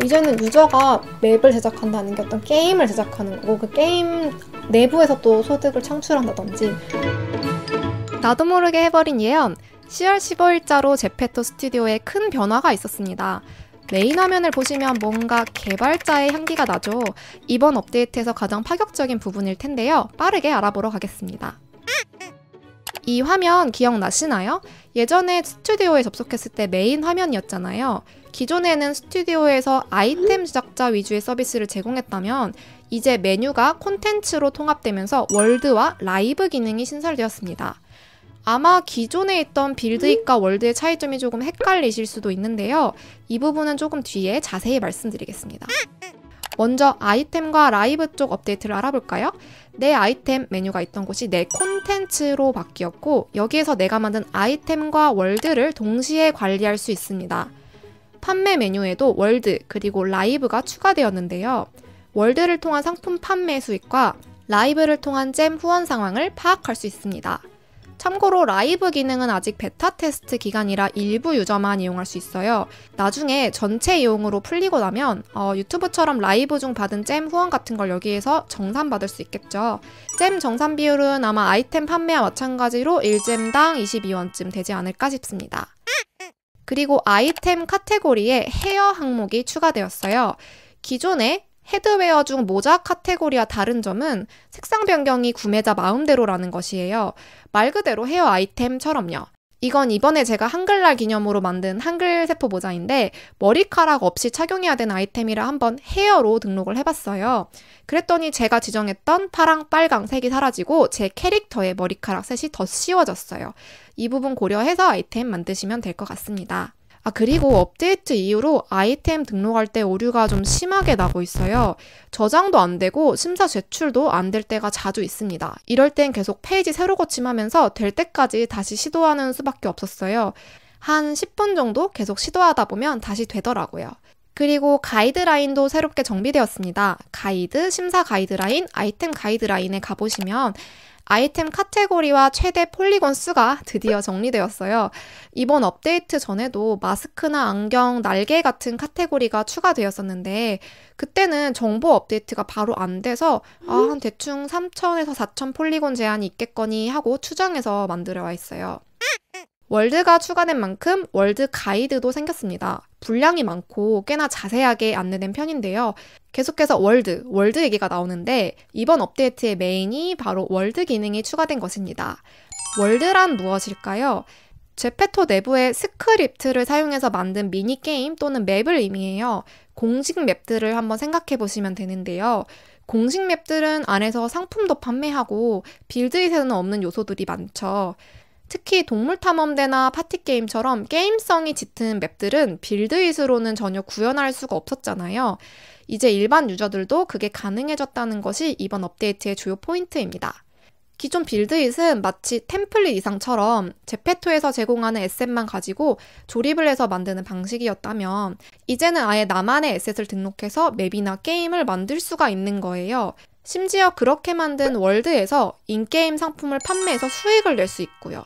어, 이제는 유저가 맵을 제작한다는 게 어떤 게임을 제작하는 거고 그 게임 내부에서 또 소득을 창출한다든지 나도 모르게 해버린 예언 10월 15일자로 제페토 스튜디오에 큰 변화가 있었습니다. 메인 화면을 보시면 뭔가 개발자의 향기가 나죠. 이번 업데이트에서 가장 파격적인 부분일 텐데요. 빠르게 알아보러 가겠습니다. 이 화면 기억나시나요? 예전에 스튜디오에 접속했을 때 메인 화면이었잖아요. 기존에는 스튜디오에서 아이템 제작자 위주의 서비스를 제공했다면 이제 메뉴가 콘텐츠로 통합되면서 월드와 라이브 기능이 신설되었습니다. 아마 기존에 있던 빌드잇과 월드의 차이점이 조금 헷갈리실 수도 있는데요. 이 부분은 조금 뒤에 자세히 말씀드리겠습니다. 먼저 아이템과 라이브 쪽 업데이트를 알아볼까요? 내 아이템 메뉴가 있던 곳이 내 콘텐츠로 바뀌었고 여기에서 내가 만든 아이템과 월드를 동시에 관리할 수 있습니다. 판매 메뉴에도 월드 그리고 라이브가 추가되었는데요. 월드를 통한 상품 판매 수익과 라이브를 통한 잼 후원 상황을 파악할 수 있습니다. 참고로 라이브 기능은 아직 베타 테스트 기간이라 일부 유저만 이용할 수 있어요. 나중에 전체 이용으로 풀리고 나면 어, 유튜브처럼 라이브 중 받은 잼 후원 같은 걸 여기에서 정산받을 수 있겠죠. 잼 정산 비율은 아마 아이템 판매와 마찬가지로 1잼당 22원쯤 되지 않을까 싶습니다. 그리고 아이템 카테고리에 헤어 항목이 추가되었어요. 기존에 헤드웨어 중 모자 카테고리와 다른 점은 색상 변경이 구매자 마음대로라는 것이에요. 말 그대로 헤어 아이템처럼요. 이건 이번에 제가 한글날 기념으로 만든 한글 세포 모자인데 머리카락 없이 착용해야 되는 아이템이라 한번 헤어로 등록을 해봤어요. 그랬더니 제가 지정했던 파랑, 빨강 색이 사라지고 제 캐릭터의 머리카락 셋이더 씌워졌어요. 이 부분 고려해서 아이템 만드시면 될 것 같습니다. 아, 그리고 업데이트 이후로 아이템 등록할 때 오류가 좀 심하게 나고 있어요. 저장도 안 되고 심사 제출도 안 될 때가 자주 있습니다. 이럴 땐 계속 페이지 새로 고침하면서 될 때까지 다시 시도하는 수밖에 없었어요. 한 10분 정도 계속 시도하다 보면 다시 되더라고요. 그리고 가이드라인도 새롭게 정비되었습니다. 가이드, 심사 가이드라인, 아이템 가이드라인에 가보시면 아이템 카테고리와 최대 폴리곤 수가 드디어 정리되었어요. 이번 업데이트 전에도 마스크나 안경, 날개 같은 카테고리가 추가되었었는데 그때는 정보 업데이트가 바로 안 돼서 아, 한 대충 3천에서 4천 폴리곤 제한이 있겠거니 하고 추정해서 만들어 와 있어요. 월드가 추가된 만큼 월드 가이드도 생겼습니다. 분량이 많고 꽤나 자세하게 안내된 편인데요. 계속해서 월드, 월드 얘기가 나오는데 이번 업데이트의 메인이 바로 월드 기능이 추가된 것입니다. 월드란 무엇일까요? 제페토 내부의 스크립트를 사용해서 만든 미니게임 또는 맵을 의미해요. 공식 맵들을 한번 생각해 보시면 되는데요. 공식 맵들은 안에서 상품도 판매하고 빌드잇에는 없는 요소들이 많죠. 특히 동물탐험대나 파티게임처럼 게임성이 짙은 맵들은 빌드잇으로는 전혀 구현할 수가 없었잖아요. 이제 일반 유저들도 그게 가능해졌다는 것이 이번 업데이트의 주요 포인트입니다. 기존 빌드잇은 마치 템플릿 이상처럼 제페토에서 제공하는 에셋만 가지고 조립을 해서 만드는 방식이었다면 이제는 아예 나만의 에셋을 등록해서 맵이나 게임을 만들 수가 있는 거예요. 심지어 그렇게 만든 월드에서 인게임 상품을 판매해서 수익을 낼 수 있고요.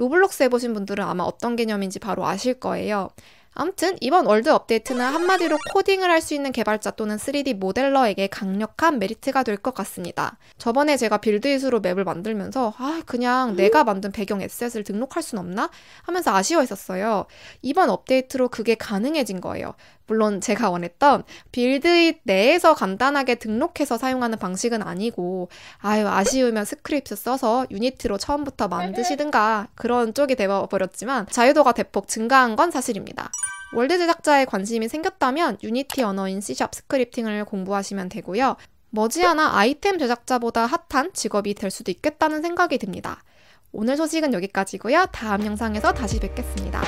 로블록스 해보신 분들은 아마 어떤 개념인지 바로 아실 거예요. 아무튼 이번 월드 업데이트는 한마디로 코딩을 할 수 있는 개발자 또는 3D 모델러에게 강력한 메리트가 될 것 같습니다. 저번에 제가 빌드잇으로 맵을 만들면서 아 그냥 음. 내가 만든 배경 에셋을 등록할 순 없나 하면서 아쉬워했었어요. 이번 업데이트로 그게 가능해진 거예요. 물론 제가 원했던 빌드잇 내에서 간단하게 등록해서 사용하는 방식은 아니고 아유 아쉬우면 스크립트 써서 유니티로 처음부터 만드시든가 그런 쪽이 되어버렸지만 자유도가 대폭 증가한 건 사실입니다. 월드 제작자에 관심이 생겼다면 유니티 언어인 C샵 스크립팅을 공부하시면 되고요. 머지않아 아이템 제작자보다 핫한 직업이 될 수도 있겠다는 생각이 듭니다. 오늘 소식은 여기까지고요. 다음 영상에서 다시 뵙겠습니다.